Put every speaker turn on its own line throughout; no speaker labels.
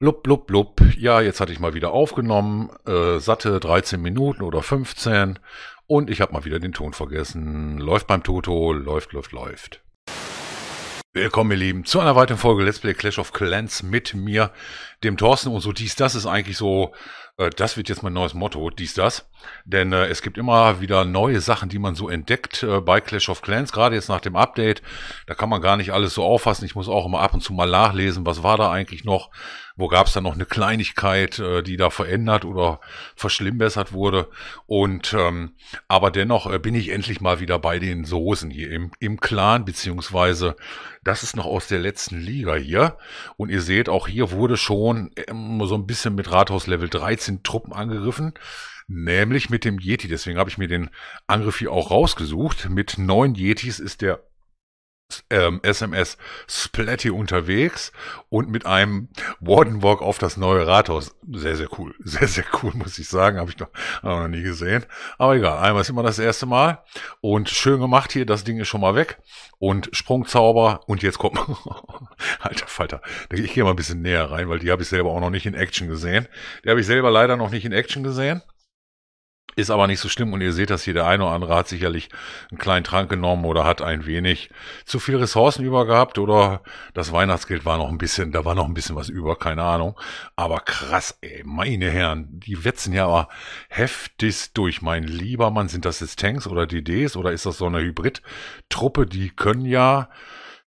Blub, blub, blub. Ja, jetzt hatte ich mal wieder aufgenommen. Äh, satte 13 Minuten oder 15. Und ich habe mal wieder den Ton vergessen. Läuft beim Toto. Läuft, läuft, läuft. Willkommen, ihr Lieben, zu einer weiteren Folge Let's Play Clash of Clans mit mir dem Thorsten und so dies, das ist eigentlich so, äh, das wird jetzt mein neues Motto, dies, das. Denn äh, es gibt immer wieder neue Sachen, die man so entdeckt äh, bei Clash of Clans, gerade jetzt nach dem Update. Da kann man gar nicht alles so auffassen. Ich muss auch immer ab und zu mal nachlesen, was war da eigentlich noch, wo gab es da noch eine Kleinigkeit, äh, die da verändert oder verschlimmbessert wurde. Und ähm, aber dennoch äh, bin ich endlich mal wieder bei den Soßen hier im, im Clan, beziehungsweise das ist noch aus der letzten Liga hier. Und ihr seht, auch hier wurde schon schon äh, so ein bisschen mit Rathaus Level 13 Truppen angegriffen, nämlich mit dem Yeti. Deswegen habe ich mir den Angriff hier auch rausgesucht. Mit neun Yetis ist der ähm, SMS Splatty unterwegs und mit einem Wardenwalk auf das neue Rathaus. Sehr, sehr cool. Sehr, sehr cool, muss ich sagen. Habe ich noch, hab noch nie gesehen. Aber egal, einmal ist immer das erste Mal. Und schön gemacht hier, das Ding ist schon mal weg. Und Sprungzauber. Und jetzt kommt. Alter Falter. Ich gehe mal ein bisschen näher rein, weil die habe ich selber auch noch nicht in Action gesehen. Die habe ich selber leider noch nicht in Action gesehen. Ist aber nicht so schlimm und ihr seht das hier, der eine oder andere hat sicherlich einen kleinen Trank genommen oder hat ein wenig zu viel Ressourcen über gehabt oder das Weihnachtsgeld war noch ein bisschen, da war noch ein bisschen was über, keine Ahnung. Aber krass, ey, meine Herren, die wetzen ja aber heftig durch. Mein lieber Mann, sind das jetzt Tanks oder DDs oder ist das so eine Hybrid-Truppe? Die können ja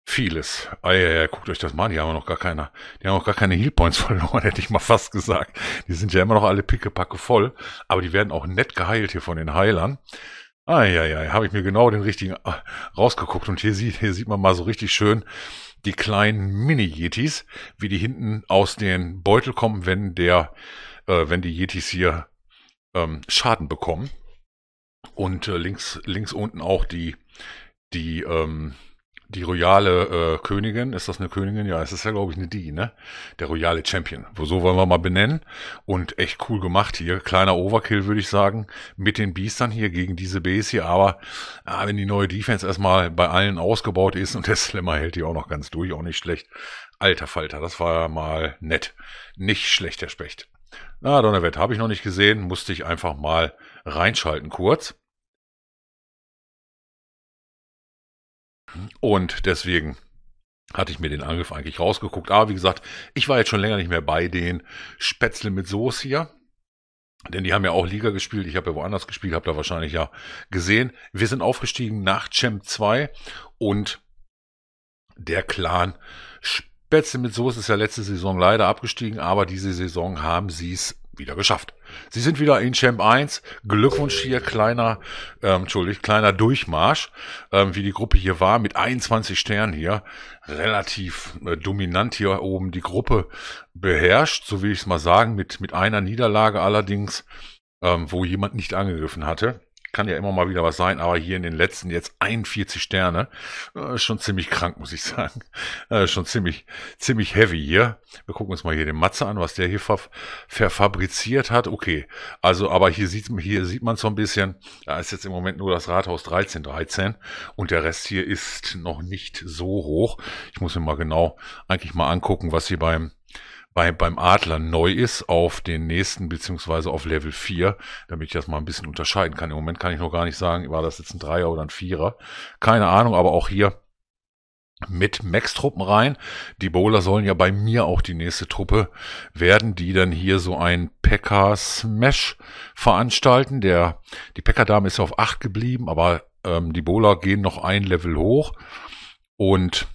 Vieles. Ah, ja, ja, guckt euch das mal an. Die haben noch gar keiner, die haben noch gar keine Healpoints verloren, hätte ich mal fast gesagt. Die sind ja immer noch alle pickepacke voll, aber die werden auch nett geheilt hier von den Heilern. Ah, ja, ja, habe ich mir genau den richtigen ah, rausgeguckt und hier sieht, hier sieht man mal so richtig schön die kleinen Mini-Yetis, wie die hinten aus den Beutel kommen, wenn der, äh, wenn die Yetis hier ähm, Schaden bekommen. Und äh, links, links unten auch die, die, ähm, die royale äh, Königin, ist das eine Königin? Ja, es ist ja, glaube ich, eine Die, ne? Der royale Champion. So wollen wir mal benennen. Und echt cool gemacht hier. Kleiner Overkill, würde ich sagen, mit den Biestern hier gegen diese Base hier. Aber ja, ah, wenn die neue Defense erstmal bei allen ausgebaut ist und der Slammer hält die auch noch ganz durch, auch nicht schlecht. Alter Falter, das war ja mal nett. Nicht schlecht, der Specht. Na, Donnerwetter, habe ich noch nicht gesehen, musste ich einfach mal reinschalten kurz. Und deswegen hatte ich mir den Angriff eigentlich rausgeguckt. Aber wie gesagt, ich war jetzt schon länger nicht mehr bei den Spätzle mit Soße hier. Denn die haben ja auch Liga gespielt. Ich habe ja woanders gespielt, habt ihr wahrscheinlich ja gesehen. Wir sind aufgestiegen nach Champ 2 und der Clan Spätzle mit Soße ist ja letzte Saison leider abgestiegen, aber diese Saison haben sie es wieder geschafft. Sie sind wieder in Champ 1. Glückwunsch hier, kleiner, ähm, entschuldigt, kleiner Durchmarsch, ähm, wie die Gruppe hier war, mit 21 Sternen hier. Relativ äh, dominant hier oben die Gruppe beherrscht, so will ich es mal sagen, mit, mit einer Niederlage allerdings, ähm, wo jemand nicht angegriffen hatte kann ja immer mal wieder was sein, aber hier in den letzten jetzt 41 Sterne, äh, schon ziemlich krank, muss ich sagen. Äh, schon ziemlich, ziemlich heavy hier. Wir gucken uns mal hier den Matze an, was der hier ver verfabriziert hat. Okay, also aber hier sieht, hier sieht man so ein bisschen, da ist jetzt im Moment nur das Rathaus 1313 und der Rest hier ist noch nicht so hoch. Ich muss mir mal genau eigentlich mal angucken, was hier beim bei, beim Adler neu ist auf den nächsten beziehungsweise auf Level 4, damit ich das mal ein bisschen unterscheiden kann. Im Moment kann ich noch gar nicht sagen, war das jetzt ein Dreier oder ein Vierer. Keine Ahnung, aber auch hier mit Max-Truppen rein. Die Bowler sollen ja bei mir auch die nächste Truppe werden, die dann hier so ein Packer-Smash veranstalten. Der, die Packer-Dame ist auf 8 geblieben, aber ähm, die Bowler gehen noch ein Level hoch und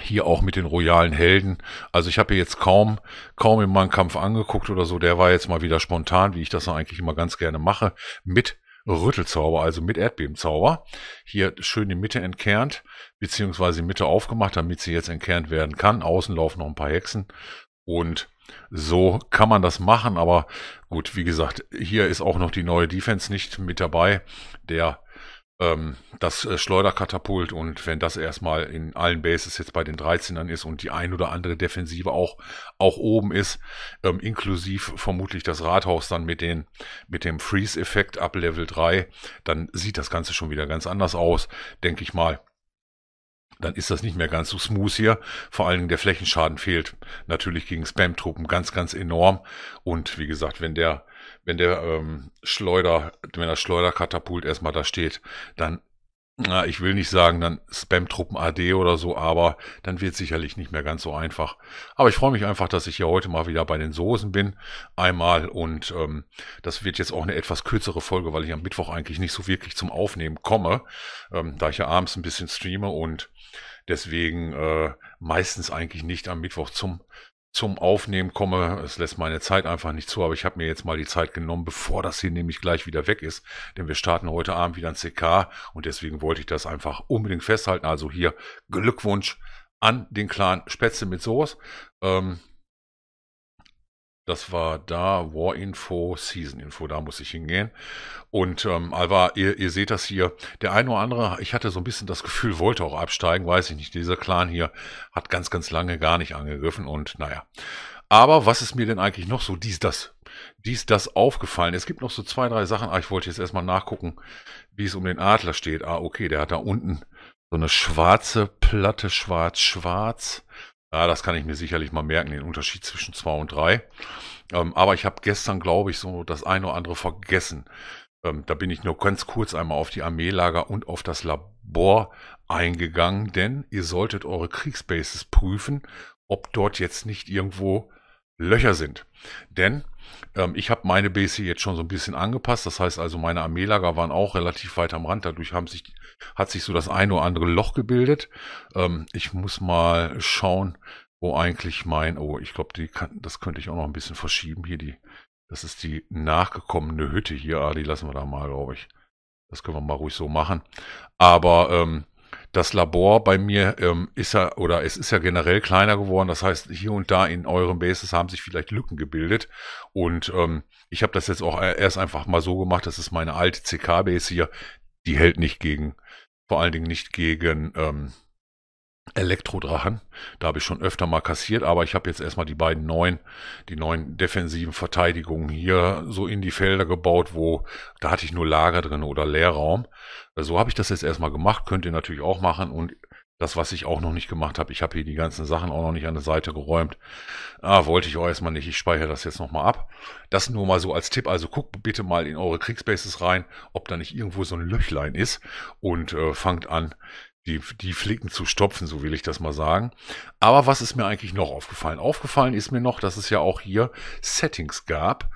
hier auch mit den royalen Helden. Also ich habe hier jetzt kaum, kaum in meinen Kampf angeguckt oder so. Der war jetzt mal wieder spontan, wie ich das eigentlich immer ganz gerne mache, mit Rüttelzauber, also mit Erdbebenzauber. Hier schön die Mitte entkernt, beziehungsweise die Mitte aufgemacht, damit sie jetzt entkernt werden kann. Außen laufen noch ein paar Hexen und so kann man das machen, aber gut, wie gesagt, hier ist auch noch die neue Defense nicht mit dabei. Der ähm, das äh, Schleuderkatapult und wenn das erstmal in allen Bases jetzt bei den 13ern ist und die ein oder andere Defensive auch, auch oben ist, ähm, inklusive vermutlich das Rathaus dann mit, den, mit dem Freeze-Effekt ab Level 3, dann sieht das Ganze schon wieder ganz anders aus, denke ich mal dann ist das nicht mehr ganz so smooth hier. Vor allen Dingen der Flächenschaden fehlt natürlich gegen Spam-Truppen ganz, ganz enorm. Und wie gesagt, wenn der wenn der ähm, Schleuder, wenn das Schleuderkatapult erstmal da steht, dann, na, ich will nicht sagen, dann Spam-Truppen AD oder so, aber dann wird sicherlich nicht mehr ganz so einfach. Aber ich freue mich einfach, dass ich hier heute mal wieder bei den Soßen bin. Einmal und ähm, das wird jetzt auch eine etwas kürzere Folge, weil ich am Mittwoch eigentlich nicht so wirklich zum Aufnehmen komme, ähm, da ich ja abends ein bisschen streame und deswegen äh, meistens eigentlich nicht am Mittwoch zum zum Aufnehmen komme. Es lässt meine Zeit einfach nicht zu, aber ich habe mir jetzt mal die Zeit genommen, bevor das hier nämlich gleich wieder weg ist. Denn wir starten heute Abend wieder ein CK und deswegen wollte ich das einfach unbedingt festhalten. Also hier Glückwunsch an den Clan Spätzle mit Soße. Ähm, das war da War Info, Season Info, da muss ich hingehen. Und ähm, Alva, ihr, ihr seht das hier. Der eine oder andere, ich hatte so ein bisschen das Gefühl, wollte auch absteigen, weiß ich nicht. Dieser Clan hier hat ganz, ganz lange gar nicht angegriffen und naja. Aber was ist mir denn eigentlich noch so dies, das, dies, das aufgefallen? Es gibt noch so zwei, drei Sachen. Ah, ich wollte jetzt erstmal nachgucken, wie es um den Adler steht. Ah, okay, der hat da unten so eine schwarze Platte, schwarz, schwarz. Ja, das kann ich mir sicherlich mal merken, den Unterschied zwischen 2 und 3. Ähm, aber ich habe gestern, glaube ich, so das eine oder andere vergessen. Ähm, da bin ich nur ganz kurz einmal auf die Armeelager und auf das Labor eingegangen, denn ihr solltet eure Kriegsbases prüfen, ob dort jetzt nicht irgendwo Löcher sind. Denn ähm, ich habe meine Base jetzt schon so ein bisschen angepasst. Das heißt also, meine Armeelager waren auch relativ weit am Rand. Dadurch haben sich, hat sich so das ein oder andere Loch gebildet. Ähm, ich muss mal schauen, wo eigentlich mein... Oh, ich glaube, das könnte ich auch noch ein bisschen verschieben. Hier die... Das ist die nachgekommene Hütte hier. Ah, die lassen wir da mal, glaube ich. Das können wir mal ruhig so machen. Aber... Ähm, das Labor bei mir ähm, ist ja, oder es ist ja generell kleiner geworden. Das heißt, hier und da in euren Bases haben sich vielleicht Lücken gebildet. Und ähm, ich habe das jetzt auch e-, erst einfach mal so gemacht. Das ist meine alte CK-Base hier. Die hält nicht gegen, vor allen Dingen nicht gegen ähm, Elektrodrachen. Da habe ich schon öfter mal kassiert, aber ich habe jetzt erstmal die beiden neuen, die neuen defensiven Verteidigungen hier so in die Felder gebaut, wo da hatte ich nur Lager drin oder Leerraum. So habe ich das jetzt erstmal gemacht, könnt ihr natürlich auch machen und das, was ich auch noch nicht gemacht habe, ich habe hier die ganzen Sachen auch noch nicht an der Seite geräumt. Ah, wollte ich auch erstmal nicht. Ich speichere das jetzt nochmal ab. Das nur mal so als Tipp. Also guckt bitte mal in eure Kriegsbases rein, ob da nicht irgendwo so ein Löchlein ist und äh, fangt an, die, die Flicken zu stopfen, so will ich das mal sagen. Aber was ist mir eigentlich noch aufgefallen? Aufgefallen ist mir noch, dass es ja auch hier Settings gab,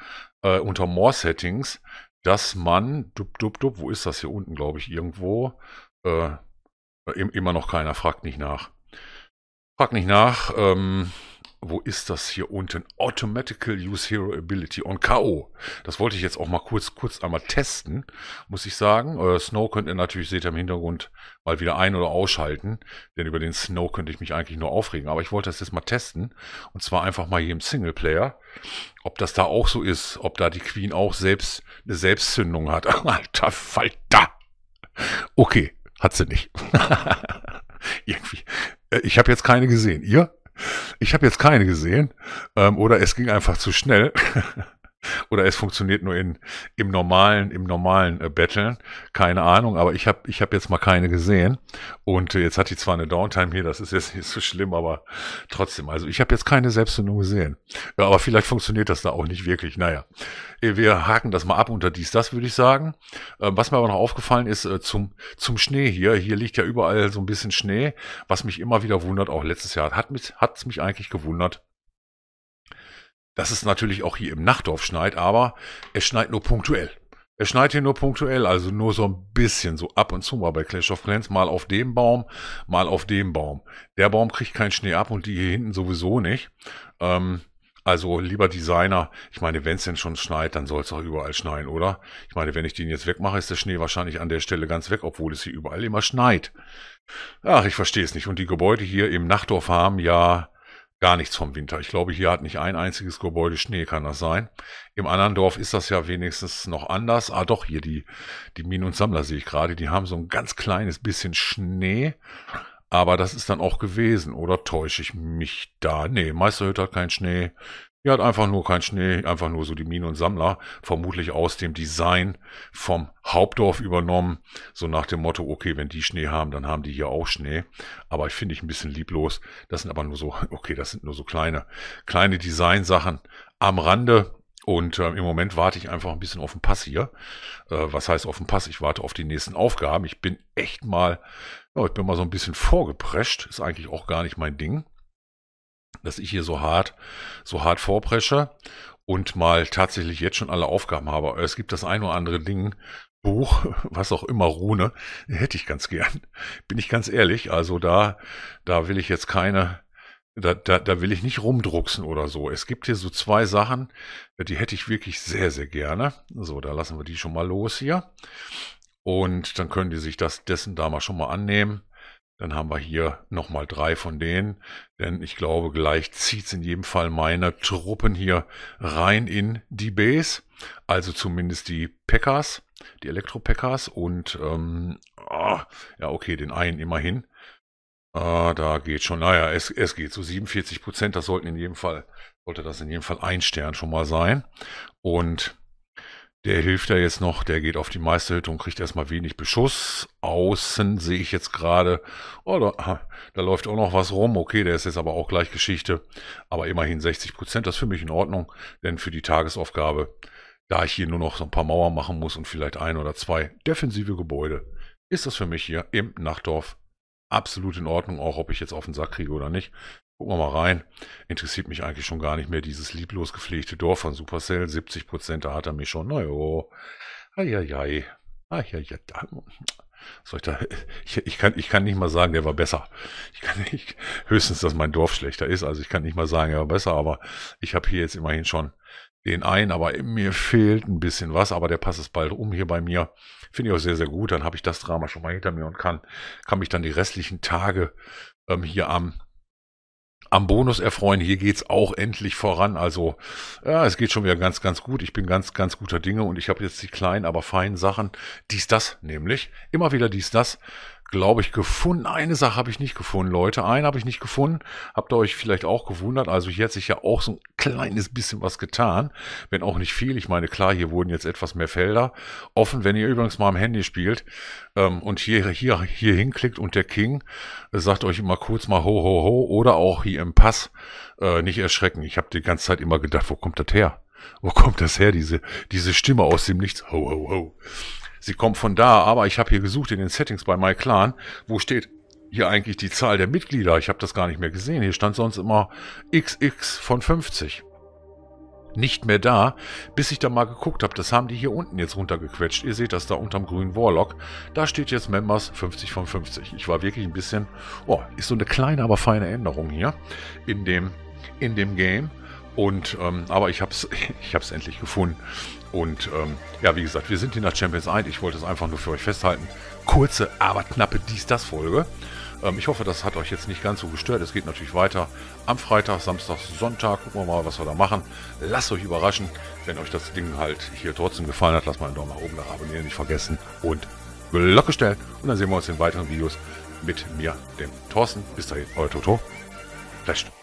äh, unter More Settings, dass man, dup, dup, dup, wo ist das hier unten, glaube ich, irgendwo? Äh, immer noch keiner, fragt nicht nach. Fragt nicht nach, ähm, wo ist das hier unten? Automatical Use Hero Ability on K.O. Das wollte ich jetzt auch mal kurz, kurz einmal testen, muss ich sagen. Euer äh, Snow könnt ihr natürlich, seht ihr im Hintergrund, mal wieder ein- oder ausschalten. Denn über den Snow könnte ich mich eigentlich nur aufregen. Aber ich wollte das jetzt mal testen. Und zwar einfach mal hier im Singleplayer. Ob das da auch so ist, ob da die Queen auch selbst eine Selbstzündung hat. Alter Falter! Okay, hat sie nicht. Irgendwie. Äh, ich habe jetzt keine gesehen. Ihr? Ich habe jetzt keine gesehen ähm, oder es ging einfach zu schnell. Oder es funktioniert nur in, im normalen, im normalen äh, Battlen. Keine Ahnung, aber ich habe ich hab jetzt mal keine gesehen. Und äh, jetzt hat die zwar eine Downtime hier, das ist jetzt nicht so schlimm, aber trotzdem. Also ich habe jetzt keine Selbstzündung gesehen. Ja, aber vielleicht funktioniert das da auch nicht wirklich. Naja, äh, wir haken das mal ab unter dies, das würde ich sagen. Äh, was mir aber noch aufgefallen ist, äh, zum, zum Schnee hier. Hier liegt ja überall so ein bisschen Schnee, was mich immer wieder wundert. Auch letztes Jahr hat es mich, hat's mich eigentlich gewundert dass es natürlich auch hier im Nachtdorf schneit, aber es schneit nur punktuell. Es schneit hier nur punktuell, also nur so ein bisschen, so ab und zu mal bei Clash of Clans, mal auf dem Baum, mal auf dem Baum. Der Baum kriegt keinen Schnee ab und die hier hinten sowieso nicht. Ähm, also lieber Designer, ich meine, wenn es denn schon schneit, dann soll es auch überall schneien, oder? Ich meine, wenn ich den jetzt wegmache, ist der Schnee wahrscheinlich an der Stelle ganz weg, obwohl es hier überall immer schneit. Ach, ich verstehe es nicht. Und die Gebäude hier im Nachtdorf haben ja gar nichts vom Winter. Ich glaube, hier hat nicht ein einziges Gebäude Schnee, kann das sein. Im anderen Dorf ist das ja wenigstens noch anders. Ah, doch, hier die, die Minen und Sammler sehe ich gerade. Die haben so ein ganz kleines bisschen Schnee. Aber das ist dann auch gewesen, oder täusche ich mich da? Nee, Meisterhütte hat keinen Schnee. Hier hat einfach nur kein Schnee, einfach nur so die Minen und Sammler, vermutlich aus dem Design vom Hauptdorf übernommen. So nach dem Motto, okay, wenn die Schnee haben, dann haben die hier auch Schnee. Aber ich finde ich ein bisschen lieblos. Das sind aber nur so, okay, das sind nur so kleine, kleine Designsachen am Rande. Und äh, im Moment warte ich einfach ein bisschen auf den Pass hier. Äh, was heißt auf den Pass? Ich warte auf die nächsten Aufgaben. Ich bin echt mal, ja, ich bin mal so ein bisschen vorgeprescht. Ist eigentlich auch gar nicht mein Ding dass ich hier so hart, so hart vorpresche und mal tatsächlich jetzt schon alle Aufgaben habe. Es gibt das ein oder andere Ding, Buch, was auch immer, Rune, hätte ich ganz gern. Bin ich ganz ehrlich. Also da, da will ich jetzt keine, da, da, da will ich nicht rumdrucksen oder so. Es gibt hier so zwei Sachen, die hätte ich wirklich sehr, sehr gerne. So, da lassen wir die schon mal los hier. Und dann können die sich das dessen da mal schon mal annehmen. Dann haben wir hier nochmal drei von denen. Denn ich glaube, gleich zieht es in jedem Fall meine Truppen hier rein in die Base. Also zumindest die Packers, die Elektro-Packers und ähm, oh, ja okay, den einen immerhin. Ah, da geht schon. Naja, es, es geht so 47 Prozent. Das sollten in jedem Fall, sollte das in jedem Fall ein Stern schon mal sein. Und der hilft da jetzt noch, der geht auf die Meisterhütte und kriegt erstmal wenig Beschuss. Außen sehe ich jetzt gerade, oh, da, da, läuft auch noch was rum. Okay, der ist jetzt aber auch gleich Geschichte. Aber immerhin 60 Prozent, das ist für mich in Ordnung, denn für die Tagesaufgabe, da ich hier nur noch so ein paar Mauern machen muss und vielleicht ein oder zwei defensive Gebäude, ist das für mich hier im Nachtdorf absolut in Ordnung, auch ob ich jetzt auf den Sack kriege oder nicht. Gucken wir mal rein. Interessiert mich eigentlich schon gar nicht mehr dieses lieblos gepflegte Dorf von Supercell. 70 Prozent, da hat er mich schon. Na jo. Eieiei. Eieiei. Soll ich, da, ich, ich, kann, ich kann nicht mal sagen, der war besser. Ich kann nicht, höchstens, dass mein Dorf schlechter ist. Also ich kann nicht mal sagen, er war besser, aber ich habe hier jetzt immerhin schon den einen, aber mir fehlt ein bisschen was, aber der passt es bald um hier bei mir. Finde ich auch sehr, sehr gut. Dann habe ich das Drama schon mal hinter mir und kann, kann mich dann die restlichen Tage ähm, hier am am Bonus erfreuen. Hier geht's auch endlich voran. Also ja, es geht schon wieder ganz, ganz gut. Ich bin ganz, ganz guter Dinge und ich habe jetzt die kleinen, aber feinen Sachen. Dies, das nämlich. Immer wieder dies, das glaube ich, gefunden. Eine Sache habe ich nicht gefunden, Leute. Eine habe ich nicht gefunden. Habt ihr euch vielleicht auch gewundert? Also hier hat sich ja auch so ein kleines bisschen was getan. Wenn auch nicht viel. Ich meine, klar, hier wurden jetzt etwas mehr Felder offen. Wenn ihr übrigens mal am Handy spielt ähm, und hier, hier, hier hinklickt und der King äh, sagt euch immer kurz mal ho, ho, ho oder auch hier im Pass äh, nicht erschrecken. Ich habe die ganze Zeit immer gedacht, wo kommt das her? Wo kommt das her, diese, diese Stimme aus dem Nichts? Ho, ho, ho sie kommt von da, aber ich habe hier gesucht in den Settings bei MyClan, wo steht hier eigentlich die Zahl der Mitglieder. Ich habe das gar nicht mehr gesehen. Hier stand sonst immer XX von 50. Nicht mehr da, bis ich da mal geguckt habe. Das haben die hier unten jetzt runtergequetscht. Ihr seht das da unterm grünen Warlock. Da steht jetzt Members 50 von 50. Ich war wirklich ein bisschen... Oh, ist so eine kleine, aber feine Änderung hier in dem, in dem Game. Und, ähm, aber ich habe es ich hab's endlich gefunden. Und ähm, ja, wie gesagt, wir sind in der Champions 1. Ich wollte es einfach nur für euch festhalten. Kurze, aber knappe Dies-Das-Folge. Ähm, ich hoffe, das hat euch jetzt nicht ganz so gestört. Es geht natürlich weiter am Freitag, Samstag, Sonntag. Gucken wir mal, was wir da machen. Lasst euch überraschen. Wenn euch das Ding halt hier trotzdem gefallen hat, lasst mal einen Daumen nach oben da, Abonnieren nicht vergessen. Und Glocke stellen. Und dann sehen wir uns in weiteren Videos mit mir, dem Thorsten. Bis dahin, euer Toto. Flasht.